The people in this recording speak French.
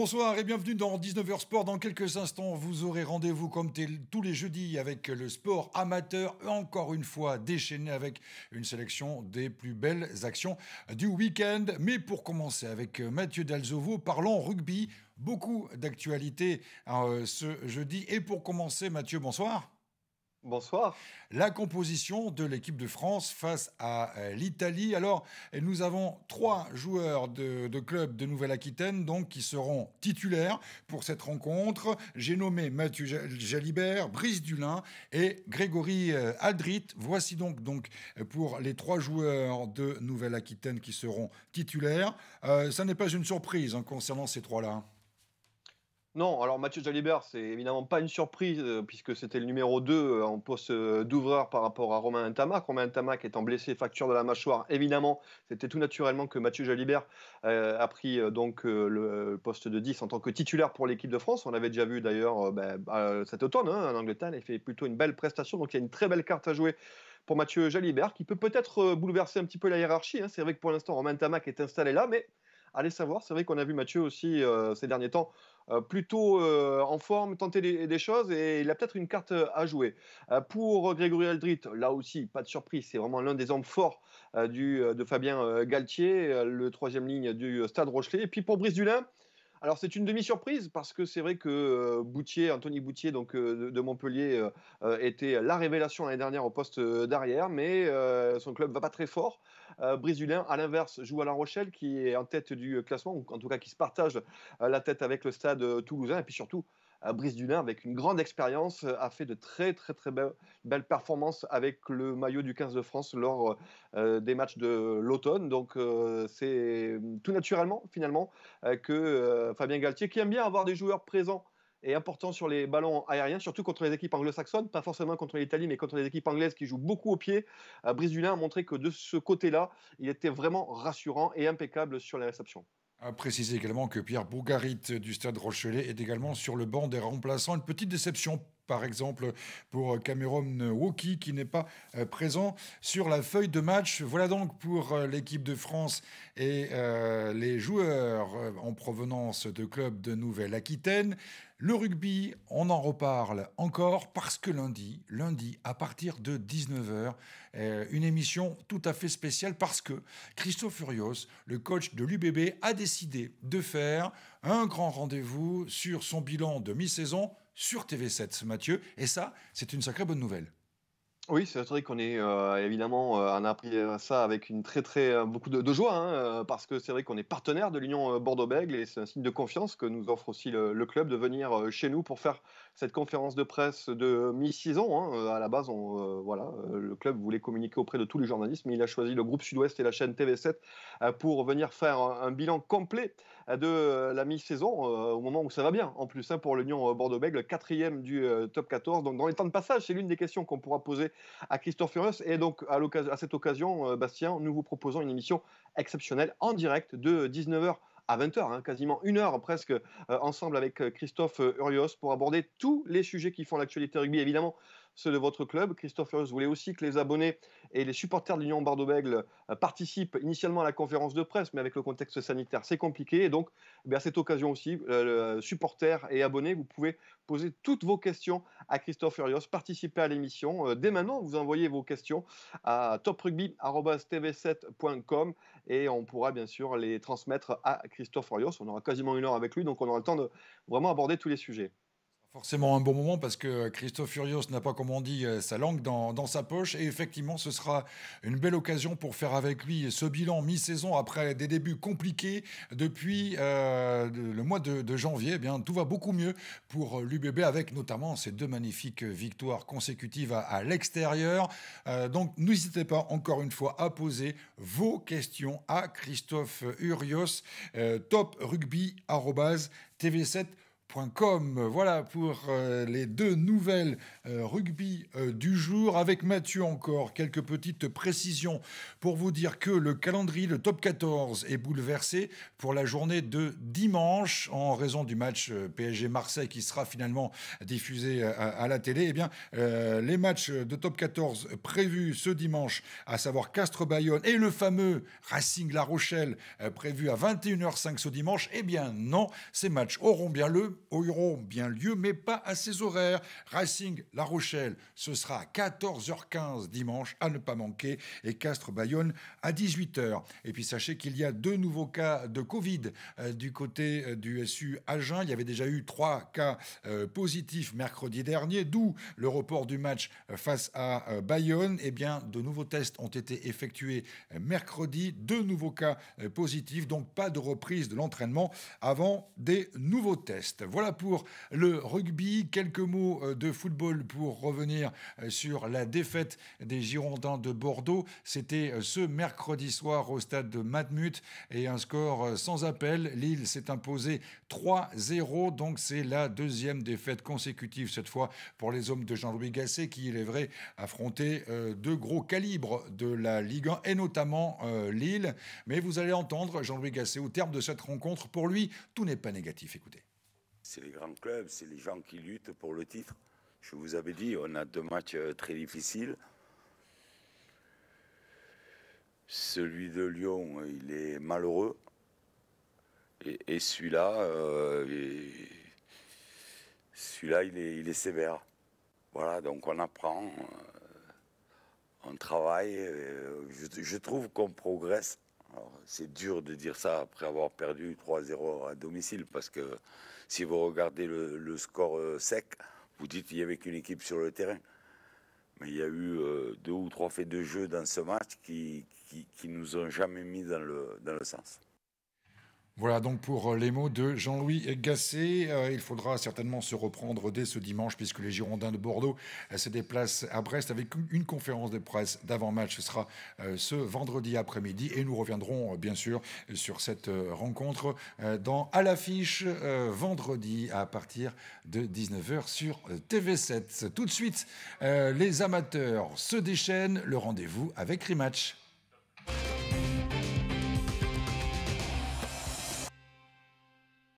Bonsoir et bienvenue dans 19h Sport. Dans quelques instants, vous aurez rendez-vous comme tous les jeudis avec le sport amateur, encore une fois déchaîné avec une sélection des plus belles actions du week-end. Mais pour commencer avec euh, Mathieu Dalzovo, parlons rugby. Beaucoup d'actualités euh, ce jeudi. Et pour commencer, Mathieu, bonsoir. Bonsoir. La composition de l'équipe de France face à euh, l'Italie. Alors, nous avons trois joueurs de, club de Nouvelle-Aquitaine donc qui seront titulaires pour cette rencontre. J'ai nommé Mathieu Jalibert, Brice Dulin et Grégory euh, Aldrit. Voici donc, donc euh, pour les trois joueurs de Nouvelle-Aquitaine qui seront titulaires. ça n'est pas une surprise en hein, concernant ces trois-là. Non, alors Mathieu Jalibert, c'est évidemment pas une surprise euh, puisque c'était le numéro 2 euh, en poste euh, d'ouvreur par rapport à Romain Tamac. Romain Tamac étant blessé, facture de la mâchoire, évidemment, c'était tout naturellement que Mathieu Jalibert a pris donc le poste de 10 en tant que titulaire pour l'équipe de France. On avait déjà vu d'ailleurs ben, cet automne hein, en Angleterre, il fait plutôt une belle prestation, donc il y a une très belle carte à jouer pour Mathieu Jalibert qui peut peut-être bouleverser un petit peu la hiérarchie. Hein. C'est vrai que pour l'instant Romain Tamac est installé là, mais Allez savoir, c'est vrai qu'on a vu Mathieu aussi euh, ces derniers temps euh, plutôt euh, en forme, tenter des, choses et il a peut-être une carte à jouer. pour Grégory Aldrit, là aussi, pas de surprise, c'est vraiment l'un des hommes forts de Fabien Galtier, le troisième ligne du Stade Rochelet. Et puis pour Brice Dulin, alors c'est une demi-surprise parce que c'est vrai que euh, Boutier, Anthony Boutier donc, euh, de, Montpellier euh, était la révélation l'année dernière au poste d'arrière, mais son club va pas très fort. Brésilien, à l'inverse, joue à La Rochelle qui est en tête du classement, ou en tout cas qui se partage la tête avec le stade toulousain, et puis surtout à Brice Dulin avec une grande expérience, euh, a fait de très très très belles performances avec le maillot du 15 de France lors euh, des matchs de l'automne. Donc euh, c'est mm, tout naturellement finalement que Fabien Galtier, qui aime bien avoir des joueurs présents et importants sur les ballons aériens, surtout contre les équipes anglo-saxonnes, pas forcément contre l'Italie, mais contre les équipes anglaises qui jouent beaucoup au pied. Brice Dulin a montré que de ce côté-là, il était vraiment rassurant et impeccable sur les réceptions. A préciser également que Pierre Bougarit du Stade Rochelet est également sur le banc des remplaçants. Une petite déception par exemple pour Cameron Woki qui n'est pas euh, présent sur la feuille de match. Voilà donc pour euh, l'équipe de France et euh, les joueurs en provenance de clubs de Nouvelle-Aquitaine. Le rugby, on en reparle encore parce que lundi, lundi à partir de 19h, euh, une émission tout à fait spéciale parce que Christophe Furios, le coach de l'UBB, a décidé de faire un grand rendez-vous sur son bilan de mi-saison sur TV7, Mathieu. Et ça, c'est une sacrée bonne nouvelle. Oui, c'est vrai qu'on est euh, évidemment, euh, on a appris euh, ça avec une très très beaucoup de, joie, hein, parce que c'est vrai qu'on est partenaire de l'Union Bordeaux-Bègles et c'est un signe de confiance que nous offre aussi le, le club de venir chez nous pour faire cette conférence de presse de mi-saison. Hein, euh, à la base, on, euh, voilà, euh, le club voulait communiquer auprès de tous les journalistes, mais il a choisi le groupe Sud-Ouest et la chaîne TV7 pour venir faire un, bilan complet de la mi-saison, au moment où ça va bien, en plus, hein, pour l'Union bordeaux le quatrième du top 14. Donc, dans les temps de passage, c'est l'une des questions qu'on pourra poser à Christophe Furios. Et donc, à, à cette occasion, Bastien, nous vous proposons une émission exceptionnelle en direct de 19h à 20h, hein, quasiment une heure presque, euh, ensemble avec euh, Christophe euh, Urios pour aborder tous les sujets qui font l'actualité rugby. Évidemment, ceux de votre club. Christophe Urios voulait aussi que les abonnés et les supporters de l'Union Bordeaux-Bègle euh, participent initialement à la conférence de presse, mais avec le contexte sanitaire, c'est compliqué. Et donc, eh à cette occasion aussi, euh, euh, supporters et abonnés, vous pouvez poser toutes vos questions à Christophe Furios, participer à l'émission. dès maintenant, vous envoyez vos questions à toprugby.tv7.com et on pourra bien sûr les transmettre à Christophe Furios. On aura quasiment une heure avec lui, donc on aura le temps de vraiment aborder tous les sujets forcément un bon moment parce que Christophe urios n'a pas, comme on dit, euh, sa langue dans, sa poche. Et effectivement, ce sera une belle occasion pour faire avec lui ce bilan mi-saison après des débuts compliqués depuis euh, le mois de, janvier. Eh bien, tout va beaucoup mieux pour l'UBB avec notamment ces deux magnifiques victoires consécutives à, l'extérieur. Euh, donc, n'hésitez pas encore une fois à poser vos questions à Christophe Urios, toprugbytv 7 voilà pour euh, les deux nouvelles euh, rugby euh, du jour. Avec Mathieu encore, quelques petites précisions pour vous dire que le calendrier, le top 14, est bouleversé pour la journée de dimanche en raison du match PSG-Marseille qui sera finalement diffusé à, la télé. Eh bien, les matchs de top 14 prévus ce dimanche, à savoir Castres-Bayonne et le fameux Racing La Rochelle prévu à 21h05 ce dimanche, eh bien non, ces matchs auront bien le auront bien lieu, mais pas à ces horaires. Racing La Rochelle, ce sera à 14h15 dimanche, à ne pas manquer, et Castres-Bayonne à 18h. Et puis sachez qu'il y a deux nouveaux cas de Covid euh, du côté euh, du SU Agen. Il y avait déjà eu trois cas euh, positifs mercredi dernier, d'où le report du match face à Bayonne. Eh bien, de nouveaux tests ont été effectués mercredi, deux nouveaux cas positifs, donc pas de reprise de l'entraînement avant des nouveaux tests. Voilà pour le rugby. Quelques mots euh, de football pour revenir euh, sur la défaite des Girondins de Bordeaux. C'était euh, ce mercredi soir au stade de Matmut et un score sans appel. Lille s'est imposé 3-0. Donc c'est la deuxième défaite consécutive cette fois pour les hommes de Jean-Louis Gasset qui, il est vrai, affrontaient deux gros calibres de la Ligue 1 et notamment Lille. Mais vous allez entendre Jean-Louis Gasset au terme de cette rencontre. Pour lui, tout n'est pas négatif. Écoutez c'est les grands clubs, c'est les gens qui luttent pour le titre. Je vous avais dit, on a deux matchs euh, très difficiles. Celui de Lyon, euh, il est malheureux. Et, celui-là, euh, celui-là, il est, sévère. Voilà, donc on apprend, on travaille. Je, je, trouve qu'on progresse. c'est dur de dire ça après avoir perdu 3-0 à domicile parce que si vous regardez le, score euh, sec, vous dites qu'il n'y avait qu'une équipe sur le terrain. Mais il y a eu euh, deux ou trois faits de jeu dans ce match qui, ne nous ont jamais mis dans le sens. Voilà donc pour euh, les mots de Jean-Louis Gasset. Euh, il faudra certainement se reprendre dès ce dimanche puisque les Girondins de Bordeaux euh, se déplacent à Brest avec une conférence de presse d'avant-match. Ce sera ce vendredi après-midi et nous reviendrons bien sûr sur cette rencontre dans à l'affiche vendredi à partir de 19h sur TV7. Tout de suite, les amateurs se déchaînent. Le rendez-vous avec Rematch.